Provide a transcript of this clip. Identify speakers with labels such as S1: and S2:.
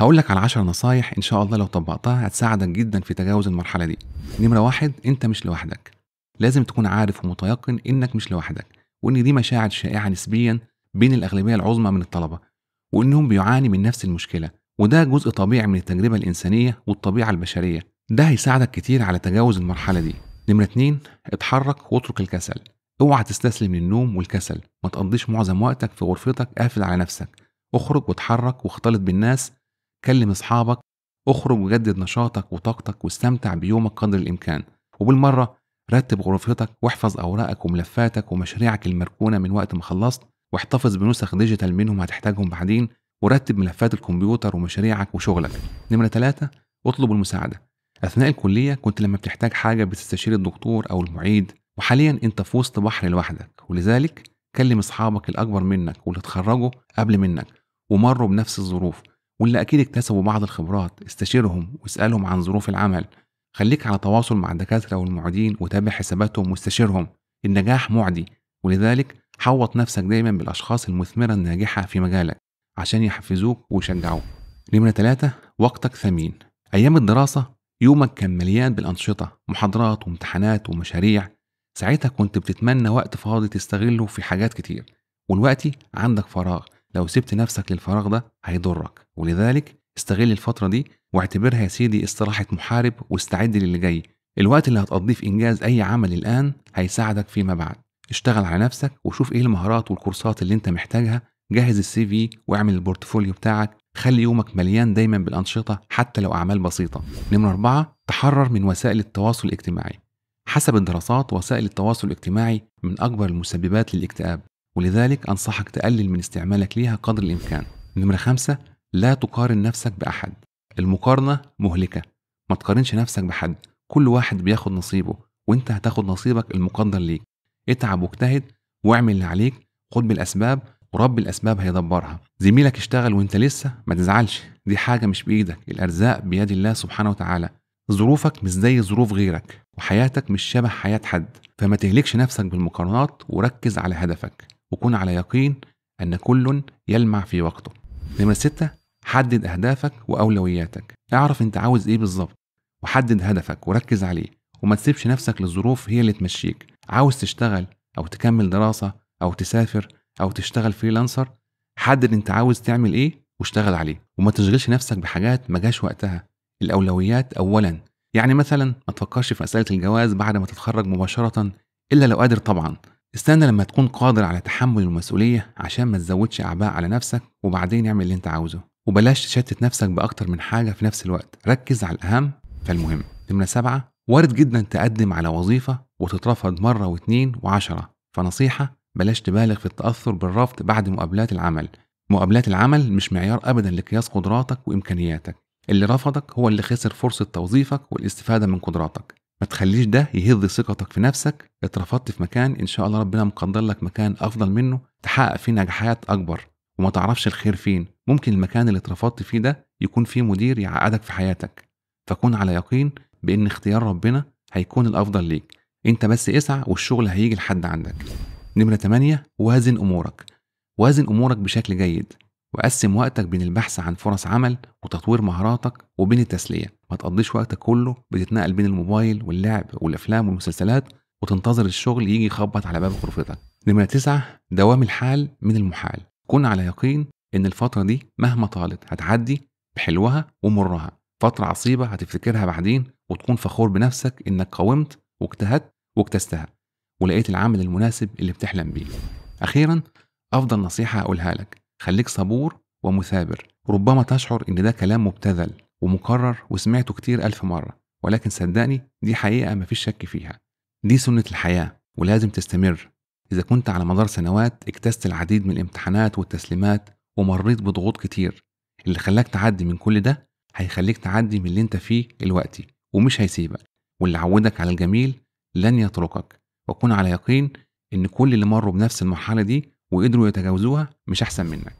S1: هقول لك على 10 نصايح ان شاء الله لو طبقتها هتساعدك جدا في تجاوز المرحله دي نمره واحد انت مش لوحدك لازم تكون عارف ومتيقن انك مش لوحدك وان دي مشاعر شائعه نسبيا بين الاغلبيه العظمى من الطلبه وانهم بيعاني من نفس المشكله وده جزء طبيعي من التجربه الانسانيه والطبيعه البشريه ده هيساعدك كتير على تجاوز المرحله دي نمره اتنين اتحرك واترك الكسل اوعى تستسلم للنوم والكسل ما تقضيش معظم وقتك في غرفتك قافل على نفسك اخرج واتحرك واختلط بالناس كلم أصحابك اخرج وجدد نشاطك وطاقتك واستمتع بيومك قدر الإمكان وبالمرة رتب غرفتك واحفظ أوراقك وملفاتك ومشاريعك المركونة من وقت ما خلصت واحتفظ بنسخ ديجيتال منهم هتحتاجهم بعدين ورتب ملفات الكمبيوتر ومشاريعك وشغلك نمرة ثلاثة اطلب المساعدة أثناء الكلية كنت لما بتحتاج حاجة بتستشير الدكتور أو المعيد وحاليا أنت في وسط بحر لوحدك ولذلك كلم أصحابك الأكبر منك واللي اتخرجوا قبل منك ومروا بنفس الظروف واللي أكيد اكتسبوا بعض الخبرات استشيرهم واسألهم عن ظروف العمل خليك على تواصل مع الدكاترة والمعيدين وتابع حساباتهم واستشيرهم النجاح معدي ولذلك حوط نفسك دايما بالأشخاص المثمرة الناجحة في مجالك عشان يحفزوك ويشجعوك نمرة ثلاثة وقتك ثمين أيام الدراسة يومك كان مليان بالأنشطة محاضرات وامتحانات ومشاريع ساعتها كنت بتتمنى وقت فاضي تستغله في حاجات كتير والوقت عندك فراغ لو سبت نفسك للفراغ ده هيضرك ولذلك استغل الفترة دي واعتبرها يا سيدي استراحة محارب واستعد للي جاي الوقت اللي هتقضيه في إنجاز أي عمل الآن هيساعدك فيما بعد اشتغل على نفسك وشوف إيه المهارات والكورسات اللي أنت محتاجها جهز السي في واعمل البورتفوليو بتاعك خلي يومك مليان دايما بالأنشطة حتى لو أعمال بسيطة نمرة أربعة تحرر من وسائل التواصل الاجتماعي حسب الدراسات وسائل التواصل الاجتماعي من أكبر المسببات للاكتئاب ولذلك أنصحك تقلل من استعمالك ليها قدر الإمكان نمرة خمسة لا تقارن نفسك بأحد المقارنة مهلكة ما تقارنش نفسك بحد كل واحد بياخد نصيبه وانت هتاخد نصيبك المقدر ليك اتعب واجتهد واعمل اللي عليك خد بالأسباب ورب الأسباب هيدبرها زميلك اشتغل وانت لسه ما تزعلش دي حاجة مش بإيدك الأرزاق بيد الله سبحانه وتعالى ظروفك مش زي ظروف غيرك وحياتك مش شبه حياة حد فما تهلكش نفسك بالمقارنات وركز على هدفك وكن على يقين أن كل يلمع في وقته نمرة ستة حدد أهدافك وأولوياتك اعرف أنت عاوز إيه بالظبط وحدد هدفك وركز عليه وما تسيبش نفسك للظروف هي اللي تمشيك عاوز تشتغل أو تكمل دراسة أو تسافر أو تشتغل فريلانسر حدد أنت عاوز تعمل إيه واشتغل عليه وما تشغلش نفسك بحاجات ما جاش وقتها الأولويات أولا يعني مثلا ما تفكرش في مسألة الجواز بعد ما تتخرج مباشرة إلا لو قادر طبعا استنى لما تكون قادر على تحمل المسؤولية عشان ما تزودش أعباء على نفسك وبعدين اعمل اللي أنت عاوزه وبلاش تشتت نفسك بأكتر من حاجة في نفس الوقت ركز على الأهم فالمهم نمرة سبعة وارد جدا تقدم على وظيفة وتترفض مرة واتنين وعشرة فنصيحة بلاش تبالغ في التأثر بالرفض بعد مقابلات العمل مقابلات العمل مش معيار أبدا لقياس قدراتك وإمكانياتك اللي رفضك هو اللي خسر فرصة توظيفك والاستفادة من قدراتك ما تخليش ده يهض ثقتك في نفسك اترفضت في مكان ان شاء الله ربنا مقدر لك مكان افضل منه تحقق فيه نجاحات اكبر وما تعرفش الخير فين ممكن المكان اللي اترفضت فيه ده يكون فيه مدير يعقدك في حياتك فكون على يقين بان اختيار ربنا هيكون الافضل ليك انت بس اسعى والشغل هيجي لحد عندك نمرة 8 وازن امورك وازن امورك بشكل جيد وقسم وقتك بين البحث عن فرص عمل وتطوير مهاراتك وبين التسليه ما تقضيش وقتك كله بتتنقل بين الموبايل واللعب والافلام والمسلسلات وتنتظر الشغل يجي يخبط على باب غرفتك نمرة تسعة دوام الحال من المحال كن على يقين ان الفترة دي مهما طالت هتعدي بحلوها ومرها فترة عصيبة هتفتكرها بعدين وتكون فخور بنفسك انك قاومت واجتهدت واجتزتها ولقيت العمل المناسب اللي بتحلم بيه اخيرا افضل نصيحة اقولها لك خليك صبور ومثابر ربما تشعر ان ده كلام مبتذل ومكرر وسمعته كتير ألف مرة ولكن صدقني دي حقيقة مفيش شك فيها دي سنة الحياة ولازم تستمر إذا كنت على مدار سنوات اجتزت العديد من الامتحانات والتسليمات ومريت بضغوط كتير اللي خلاك تعدي من كل ده هيخليك تعدي من اللي انت فيه دلوقتي ومش هيسيبك واللي عودك على الجميل لن يتركك وكن على يقين ان كل اللي مروا بنفس المرحلة دي وقدروا يتجاوزوها مش احسن منك